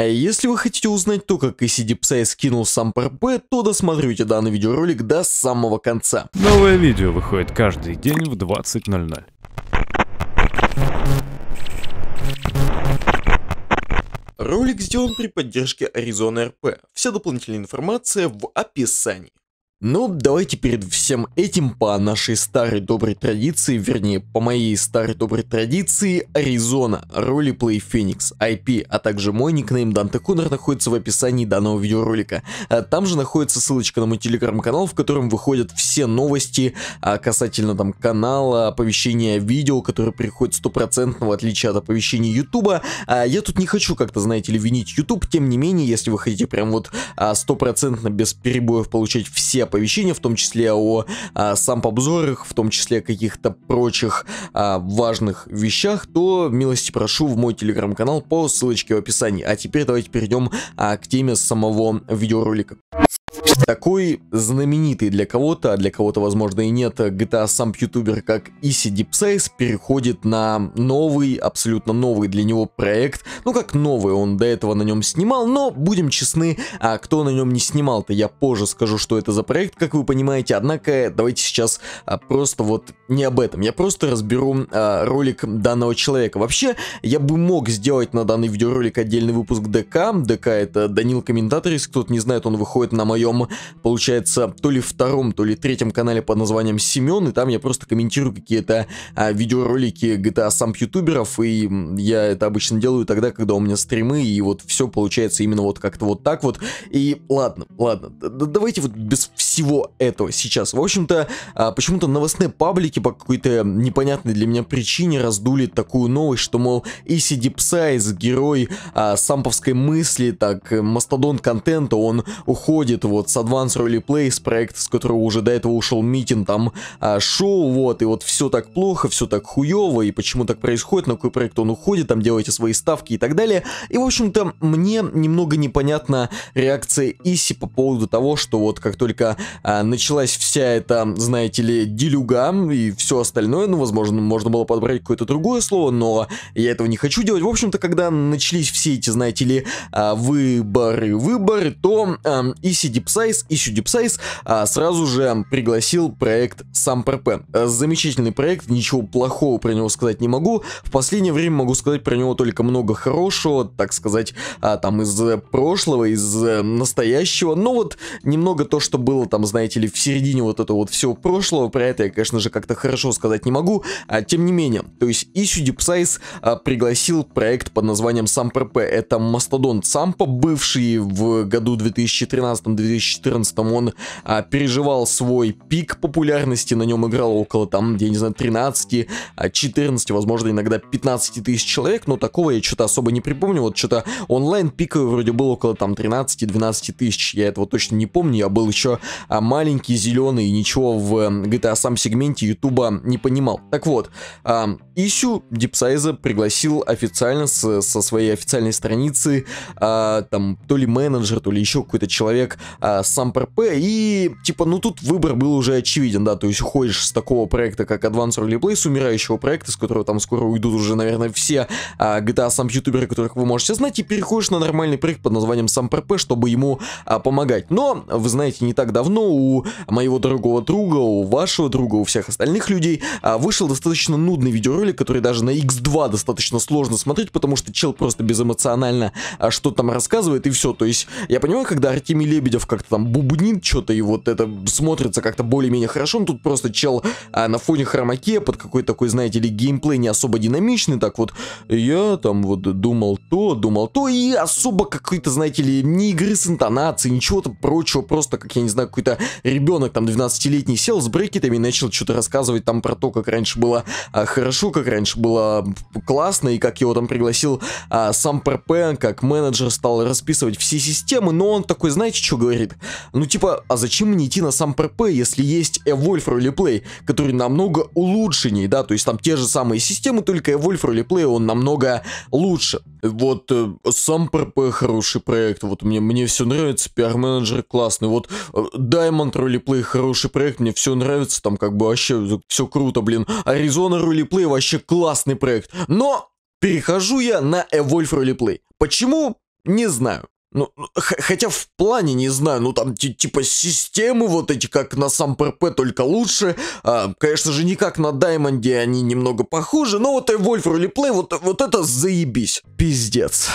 А если вы хотите узнать то, как KCD Psy скинул сам ПРП, то досмотрите данный видеоролик до самого конца. Новое видео выходит каждый день в 20.00. Ролик сделан при поддержке Arizona RP. Вся дополнительная информация в описании. Ну, давайте перед всем этим по нашей старой доброй традиции, вернее, по моей старой доброй традиции, Аризона, роли ролеплей Феникс, IP, а также мой никнейм Данте Коннор находится в описании данного видеоролика. А там же находится ссылочка на мой телеграм-канал, в котором выходят все новости а, касательно там канала, оповещения видео, которые приходят стопроцентно в отличие от оповещений Ютуба. А, я тут не хочу как-то, знаете ли, винить YouTube. тем не менее, если вы хотите прям вот а, стопроцентно без перебоев получать все оповещения, в том числе о а, сампобзорах, в том числе о каких-то прочих а, важных вещах, то милости прошу в мой телеграм-канал по ссылочке в описании. А теперь давайте перейдем а, к теме самого видеоролика. Такой знаменитый для кого-то, а для кого-то, возможно, и нет, GTA сам ютубер, как Иси Дипсейс, переходит на новый, абсолютно новый для него проект. Ну, как новый, он до этого на нем снимал, но, будем честны, а кто на нем не снимал-то, я позже скажу, что это за проект, как вы понимаете. Однако, давайте сейчас а, просто вот не об этом. Я просто разберу а, ролик данного человека. Вообще, я бы мог сделать на данный видеоролик отдельный выпуск ДК. ДК это Данил Комментатор, если кто-то не знает, он выходит на на моем, получается, то ли втором, то ли третьем канале под названием Семен, и там я просто комментирую какие-то а, видеоролики GTA а» сам ютуберов, и я это обычно делаю тогда, когда у меня стримы, и вот все получается именно вот как-то вот так вот. И ладно, ладно, давайте вот без всего этого сейчас. В общем-то, а, почему-то новостные паблики по какой-то непонятной для меня причине раздули такую новость, что, мол, ACD Psy, герой а, самповской мысли, так, э, мастодон контента, он уходит выходит вот с Advance Rally Plays, проект, с которого уже до этого ушел митинг там а, шоу, вот, и вот все так плохо, все так хуево, и почему так происходит, на какой проект он уходит, там делайте свои ставки и так далее. И, в общем-то, мне немного непонятна реакция Иси по поводу того, что вот как только а, началась вся эта, знаете ли, делюга и все остальное, ну, возможно, можно было подобрать какое-то другое слово, но я этого не хочу делать. В общем-то, когда начались все эти, знаете ли, а, выборы, выборы, то а, Иси DC DeepSize, Issue DeepSize а, сразу же пригласил проект SamPrP. Э, замечательный проект, ничего плохого про него сказать не могу. В последнее время могу сказать про него только много хорошего, так сказать, а, там из э, прошлого, из э, настоящего. Но ну вот немного то, что было там, знаете ли, в середине вот этого вот всего прошлого, про это я, конечно же, как-то хорошо сказать не могу. А, тем не менее, то есть Issue DeepSize а, пригласил проект под названием SamPrP. Это мастодонт Сампа, бывший в году 2013 2013-2014 он а, переживал свой пик популярности, на нем играло около там, я не знаю, 13, 14, а, возможно, иногда 15 тысяч человек, но такого я что-то особо не припомню, вот что-то онлайн пиковый вроде был около там 13-12 тысяч, я этого точно не помню, я был еще а, маленький, зеленый, ничего в GTA э, сам сегменте Ютуба не понимал. Так вот, а, Исю Дипсайза пригласил официально с, со своей официальной страницы, а, там, то ли менеджер, то ли еще какой-то человек как сам ПРП, и типа, ну тут выбор был уже очевиден, да, то есть уходишь с такого проекта, как Advanced Early Play, с умирающего проекта, с которого там скоро уйдут уже, наверное, все а, GTA сам ютуберы, которых вы можете знать, и переходишь на нормальный проект под названием сам ПРП, чтобы ему а, помогать. Но, вы знаете, не так давно у моего другого друга, у вашего друга, у всех остальных людей а, вышел достаточно нудный видеоролик, который даже на X2 достаточно сложно смотреть, потому что чел просто безэмоционально а, что там рассказывает, и все. То есть, я понимаю, когда Артемий Лебедев Лебедев как-то там бубнит что-то, и вот это смотрится как-то более-менее хорошо. Но ну, тут просто чел а, на фоне хромаке под какой-то такой, знаете ли, геймплей не особо динамичный. Так вот, я там вот думал то, думал то, и особо какой-то, знаете ли, не игры с интонацией, ничего то прочего. Просто, как я не знаю, какой-то ребенок там 12-летний сел с брекетами и начал что-то рассказывать там про то, как раньше было а, хорошо, как раньше было а, классно, и как его там пригласил а, сам ПРП, как менеджер стал расписывать все системы. Но он такой, знаете, что говорит, ну типа, а зачем мне идти на сам ПРП, если есть Evolve Roleplay, который намного улучшенней, да, то есть там те же самые системы, только Evolve Roleplay, он намного лучше. Вот э, сам ПРП хороший проект, вот мне, мне все нравится, пиар-менеджер классный, вот э, Diamond хороший проект, мне все нравится, там как бы вообще все круто, блин, Arizona Roleplay вообще классный проект, но перехожу я на Evolve Roleplay. Почему? Не знаю. Ну, ну хотя в плане, не знаю, ну там типа системы вот эти, как на сам ПРП, только лучше. А, конечно же, не как на Даймонде, они немного похожи, но вот и Wolf вот, вот это заебись. Пиздец.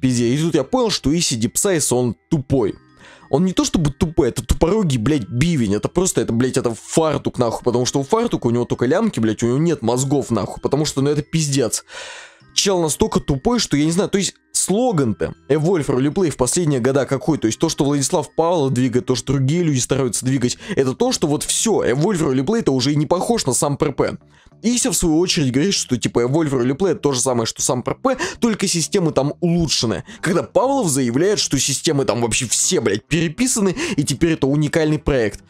Пиздец. И тут я понял, что Иси Дипсайс, он тупой. Он не то чтобы тупой, это тупорогий, блядь, бивень. Это просто, это, блядь, это фартук, нахуй. Потому что у фартука у него только лямки, блядь, у него нет мозгов, нахуй. Потому что, ну, это пиздец чел настолько тупой, что я не знаю, то есть слоган-то Эвольфер Реплей в последние года какой? То есть то, что Владислав Павлов двигает, то, что другие люди стараются двигать, это то, что вот все, Эвольфер реплей это уже и не похож на сам ПРП. Ися, в свою очередь, говорит, что типа Эвольфер Реплей это то же самое, что сам ПРП, только системы там улучшены. Когда Павлов заявляет, что системы там вообще все, блядь, переписаны, и теперь это уникальный проект.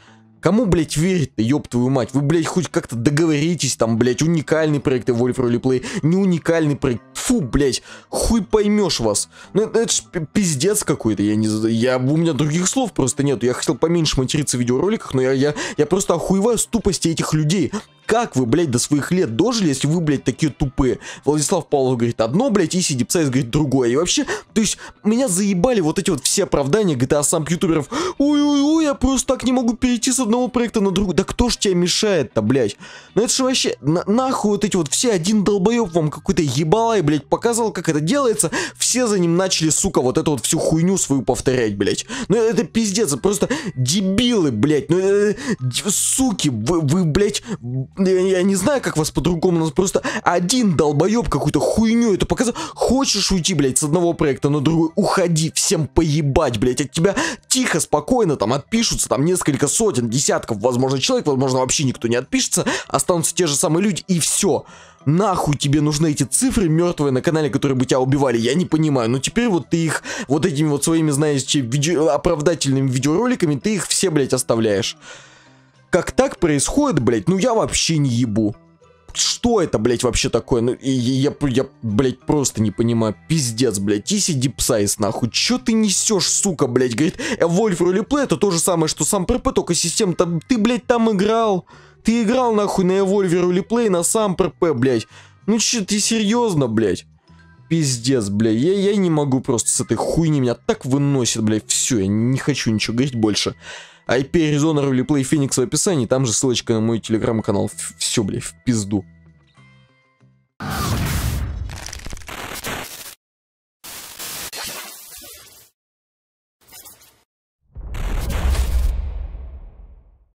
Кому, блядь, верить-то, ёб твою мать? Вы, блядь, хоть как-то договоритесь, там, блядь, уникальный проект Evolve Roleplay, не уникальный проект. Фу, блядь, хуй поймешь вас. Ну, это, это ж пиздец какой-то, я не я, у меня других слов просто нет, Я хотел поменьше материться в видеороликах, но я, я, я просто охуеваю с тупости этих людей как вы, блядь, до своих лет дожили, если вы, блядь, такие тупые? Владислав Павлов говорит одно, блядь, и сидит, Псайс говорит другое. И вообще, то есть, меня заебали вот эти вот все оправдания GTA а сам ютуберов. Ой-ой-ой, я просто так не могу перейти с одного проекта на другой. Да кто ж тебе мешает-то, блядь? Ну это же вообще, на нахуй вот эти вот все один долбоеб вам какой-то ебалай, блядь, показал, как это делается. Все за ним начали, сука, вот эту вот всю хуйню свою повторять, блядь. Ну это пиздец, просто дебилы, блядь. Ну, э, э суки, вы, вы, блядь, я, я не знаю, как вас по-другому, нас просто один долбоеб какую-то хуйню это показал. Хочешь уйти, блядь, с одного проекта на другой, уходи, всем поебать, блядь, от тебя тихо, спокойно там отпишутся, там несколько сотен, десятков, возможно, человек, возможно, вообще никто не отпишется, останутся те же самые люди и все. Нахуй тебе нужны эти цифры мертвые на канале, которые бы тебя убивали, я не понимаю. Но теперь вот ты их вот этими вот своими, знаешь, видео, оправдательными видеороликами, ты их все, блядь, оставляешь. Как так происходит, блядь, ну я вообще не ебу. Что это, блядь, вообще такое? Ну, я, я, я, блядь, просто не понимаю. Пиздец, блядь. И Дипсайз, нахуй. Чё ты несешь, сука, блядь? Говорит, «Э, Wolf Roleplay это то же самое, что сам ПРП, только система там... Ты, блядь, там играл. Ты играл, нахуй, на Evolver Roleplay, на сам ПРП, блядь. Ну чё, ты серьезно, блядь? Пиздец, блядь. Я, я не могу просто с этой хуйни. Меня так выносит, блядь. Все, я не хочу ничего говорить больше. IP-резонер или Play Phoenix в описании, там же ссылочка на мой телеграм-канал. Все, блядь, в пизду. you